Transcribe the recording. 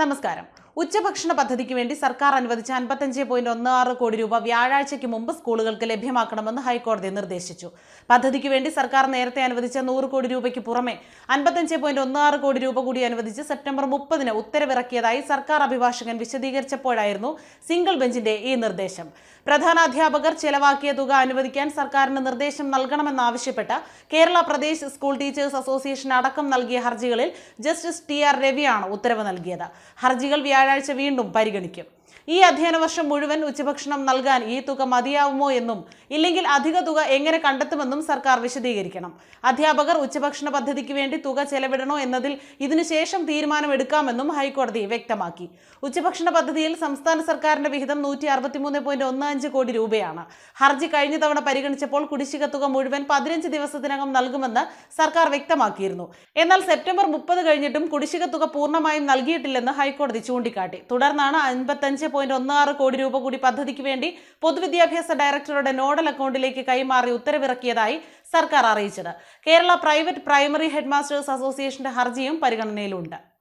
നമസ്കാരം ഉച്ചഭക്ഷണ പദ്ധതിക്ക് വേണ്ടി സർക്കാർ അനുവദിച്ച അൻപത്തഞ്ച് പോയിന്റ് ഒന്ന് ആറ് കോടി രൂപ വ്യാഴാഴ്ചയ്ക്ക് മുമ്പ് സ്കൂളുകൾക്ക് ലഭ്യമാക്കണമെന്ന് ഹൈക്കോടതി നിർദ്ദേശിച്ചു പദ്ധതിക്ക് വേണ്ടി സർക്കാർ നേരത്തെ അനുവദിച്ച നൂറ് കോടി രൂപയ്ക്ക് പുറമെ അൻപത്തഞ്ച് പോയിന്റ് ഒന്ന് ആറ് കോടി രൂപ കൂടി അനുവദിച്ച് സെപ്റ്റംബർ മുപ്പതിന് ഉത്തരവിറക്കിയതായി സർക്കാർ അഭിഭാഷകൻ വിശദീകരിച്ചപ്പോഴായിരുന്നു സിംഗിൾ ബെഞ്ചിന്റെ ഈ നിർദ്ദേശം പ്രധാനാധ്യാപകർ ചെലവാക്കിയ തുക അനുവദിക്കാൻ സർക്കാരിന് നിർദ്ദേശം നൽകണമെന്നാവശ്യപ്പെട്ട് Kerala Pradesh school teachers association അടക്കം നൽകിയ ഹർജികളിൽ ജസ്റ്റിസ് ടി ആർ രവിയാണ് ഉത്തരവ് നൽകിയത് ഹർജികൾ വ്യാഴാഴ്ച വ്യാഴാഴ്ച വീണ്ടും പരിഗണിക്കും ഈ അധ്യയന വർഷം മുഴുവൻ ഉച്ചഭക്ഷണം നൽകാൻ ഈ തുക മതിയാവുമോ എന്നും ഇല്ലെങ്കിൽ അധിക തുക എങ്ങനെ കണ്ടെത്തുമെന്നും സർക്കാർ വിശദീകരിക്കണം അധ്യാപകർ ഉച്ചഭക്ഷണ പദ്ധതിക്ക് വേണ്ടി തുക ചെലവിടണോ എന്നതിൽ ഇതിനുശേഷം തീരുമാനമെടുക്കാമെന്നും ഹൈക്കോടതി വ്യക്തമാക്കി ഉച്ചഭക്ഷണ പദ്ധതിയിൽ സംസ്ഥാന സർക്കാരിന്റെ വിഹിതം നൂറ്റി അറുപത്തിമൂന്ന് പോയിന്റ് ഒന്ന് അഞ്ച് കോടി രൂപയാണ് ഹർജി കഴിഞ്ഞ തവണ പരിഗണിച്ചപ്പോൾ കുടിശ്ശിക തുക മുഴുവൻ പതിനഞ്ച് ദിവസത്തിനകം നൽകുമെന്ന് സർക്കാർ വ്യക്തമാക്കിയിരുന്നു എന്നാൽ സെപ്റ്റംബർ മുപ്പത് കഴിഞ്ഞിട്ടും കുടിശ്ശിക തുക പൂർണ്ണമായും നൽകിയിട്ടില്ലെന്ന് ഹൈക്കോടതി ചൂണ്ടിക്കാട്ടി തുടർന്നാണ് അൻപത്തഞ്ച് പോയിന്റ് ഒന്ന് ആറ് കോടി രൂപ കൂടി പദ്ധതിക്ക് വേണ്ടി പൊതുവിദ്യാഭ്യാസ ഡയറക്ടറുടെ നോഡൽ അക്കൗണ്ടിലേക്ക് കൈമാറി ഉത്തരവിറക്കിയതായി സർക്കാർ അറിയിച്ചത് കേരള പ്രൈവറ്റ് പ്രൈമറി ഹെഡ്മാസ്റ്റേഴ്സ് അസോസിയേഷന്റെ ഹർജിയും പരിഗണനയിലുണ്ട്